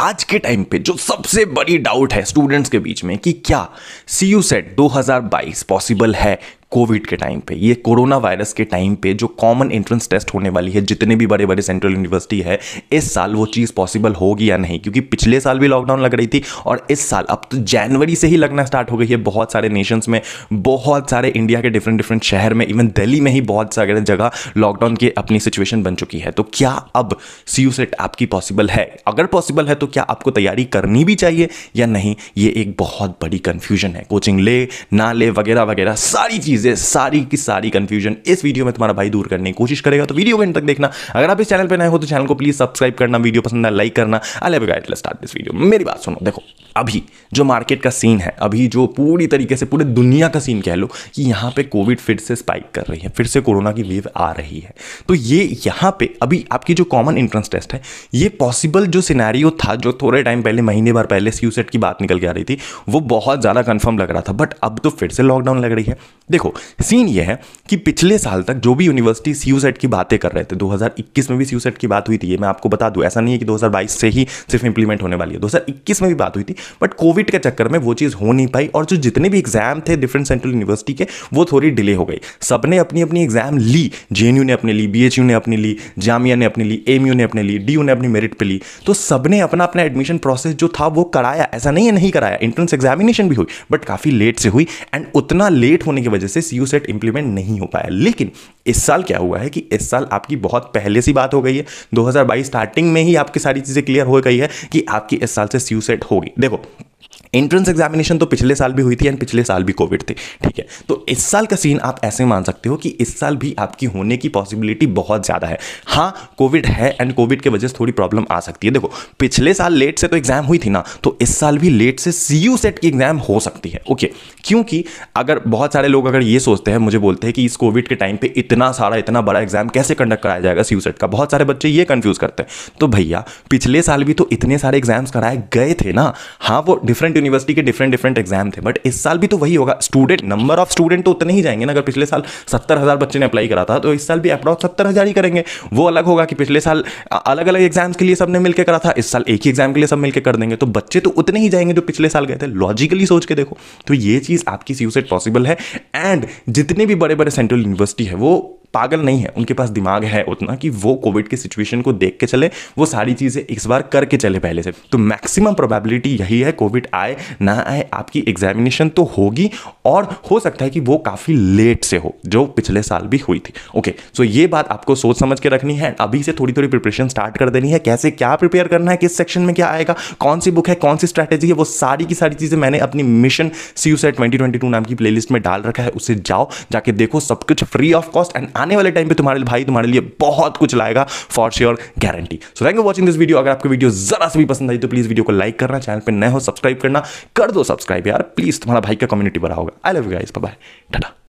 आज के टाइम पे जो सबसे बड़ी डाउट है स्टूडेंट्स के बीच में कि क्या सी यू सेट दो पॉसिबल है कोविड के टाइम पे ये कोरोना वायरस के टाइम पे जो कॉमन एंट्रेंस टेस्ट होने वाली है जितने भी बड़े बड़े सेंट्रल यूनिवर्सिटी है इस साल वो चीज़ पॉसिबल होगी या नहीं क्योंकि पिछले साल भी लॉकडाउन लग रही थी और इस साल अब तो जनवरी से ही लगना स्टार्ट हो गई है बहुत सारे नेशंस में बहुत सारे इंडिया के डिफरेंट डिफरेंट शहर में इवन दिल्ली में ही बहुत सारे जगह लॉकडाउन की अपनी सिचुएशन बन चुकी है तो क्या अब सी यू सेट आपकी पॉसिबल है अगर पॉसिबल है तो क्या आपको तैयारी करनी भी चाहिए या नहीं ये एक बहुत बड़ी कन्फ्यूजन है कोचिंग ले ना ले वगैरह वगैरह सारी चीज़ चीज़ें सारी की सारी कंफ्यूजन इस वीडियो में तुम्हारा भाई दूर करने की कोशिश करेगा तो वीडियो को एंड तक देखना अगर आप इस चैनल पर नए हो तो चैनल को प्लीज़ सब्सक्राइब करना वीडियो पसंद है लाइक करना अलग स्टार्ट दिस वीडियो मेरी बात सुनो देखो अभी जो मार्केट का सीन है अभी जो पूरी तरीके से पूरे दुनिया का सीन कह लो कि यहाँ पे कोविड फिर से स्पाइक कर रही है फिर से कोरोना की वेव आ रही है तो ये यहाँ पे अभी आपकी जो कॉमन एंट्रेंस टेस्ट है ये पॉसिबल जो सिनेरियो था जो थोड़े टाइम पहले महीने भर पहले सी सेट की बात निकल के आ रही थी वो बहुत ज़्यादा कन्फर्म लग रहा था बट अब तो फिर से लॉकडाउन लग रही है देखो सीन ये है कि पिछले साल तक जो भी यूनिवर्सिटी सी सेट की बातें कर रहे थे 2021 में भी सी सेट की बात हुई थी ये मैं आपको बता दूँ ऐसा नहीं है कि 2022 से ही सिर्फ इंप्लीमेंट होने वाली है 2021 में भी बात हुई थी बट कोविड के चक्कर में वो चीज़ हो नहीं पाई और जो जितने भी एग्जाम थे डिफरेंट सेंट्रल यूनिवर्सिटी के वो थोड़ी डिले हो गई सब ने अपनी अपनी एग्जाम ली जे ने अपनी ली बी ने अपनी ली जामिया ने अपनी ली एम ने अपनी ली डी ने अपनी मेरिट पर ली तो सब ने अपना अपना एडमिशन प्रोसेस जो था वो कराया ऐसा नहीं है नहीं कराया एंट्रेंस एग्जामिनेशन भी हुई बट काफ़ी लेट से हुई एंड उतना लेट होने की वजह से सी सेट इंप्लीमेंट नहीं हो पाया लेकिन इस साल क्या हुआ है कि इस साल आपकी बहुत पहले सी बात हो गई है 2022 स्टार्टिंग में ही आपकी सारी चीज़ें क्लियर हो गई है कि आपकी इस साल से सी सेट होगी देखो 되고 एंट्रेंस एग्जामिनेशन तो पिछले साल भी हुई थी एंड पिछले साल भी कोविड थी ठीक है तो इस साल का सीन आप ऐसे मान सकते हो कि इस साल भी आपकी होने की पॉसिबिलिटी बहुत ज़्यादा है हाँ कोविड है एंड कोविड के वजह से थोड़ी प्रॉब्लम आ सकती है देखो पिछले साल लेट से तो एग्ज़ाम हुई थी ना तो इस साल भी लेट से सी यू सेट की एग्ज़ाम हो सकती है ओके क्योंकि अगर बहुत सारे लोग अगर ये सोचते हैं मुझे बोलते हैं कि इस कोविड के टाइम पर इतना सारा इतना बड़ा एग्ज़ाम कैसे कंडक्ट कराया जाएगा सी सेट का बहुत सारे बच्चे ये कन्फ्यूज़ करते हैं तो भैया पिछले साल भी तो इतने सारे एग्ज़ाम्स कराए गए थे ना हाँ वो डिफरेंट यूनिवर्सिटी के डिफरेंट डिफरेंट एग्जाम थे बट इस साल भी तो वही होगा स्टूडेंट नंबर ऑफ स्टूडेंट तो उतने ही जाएंगे ना अगर पिछले साल सत्तर हज़ार बच्चे ने अप्लाई करा था तो इस साल भी अप्रॉक्स सत्तर हज़ार ही करेंगे वो अलग होगा कि पिछले साल अलग अलग एग्जाम्स के लिए सबने मिलकर करा था इस साल एक ही एग्जाम के लिए सब मिलकर कर देंगे तो बच्चे तो उतने ही जाएंगे जो पिछले साल गए थे लॉजिकली सोच के देखो तो ये चीज़ आपकी सी पॉसिबल है एंड जितने भी बड़े बड़े सेंट्रल यूनिवर्सिटी है वो पागल नहीं है उनके पास दिमाग है उतना कि वो कोविड के सिचुएशन को देख के चले वो सारी चीज़ें इस बार करके चले पहले से तो मैक्सिमम प्रोबेबिलिटी यही है कोविड आए ना आए आपकी एग्जामिनेशन तो होगी और हो सकता है कि वो काफ़ी लेट से हो जो पिछले साल भी हुई थी ओके सो ये बात आपको सोच समझ के रखनी है अभी से थोड़ी थोड़ी प्रिपरेशन स्टार्ट कर देनी है कैसे क्या प्रिपेयर करना है किस सेक्शन में क्या आएगा कौन सी बुक है कौन सी स्ट्रैटेजी है वो सारी की सारी चीज़ें मैंने अपनी mission C U set twenty नाम की प्लेलिस्ट में डाल रखा है उसे जाओ जाके देखो सब कुछ फ्री ऑफ कॉस्ट एंड आने वाले टाइम पे तुम्हारे भाई तुम्हारे लिए बहुत कुछ लाएगा for sure guarantee so thank you watching this video अगर आपको वीडियो जरा से भी पसंद आई तो प्लीज़ वीडियो को लाइक करना चैनल पर नए हो सब्सक्राइब करना कर दो सब्सक्राइब यार प्लीज़ तुम्हारा भाई का कम्युनिटी भरा होगा I love you guys bye Tata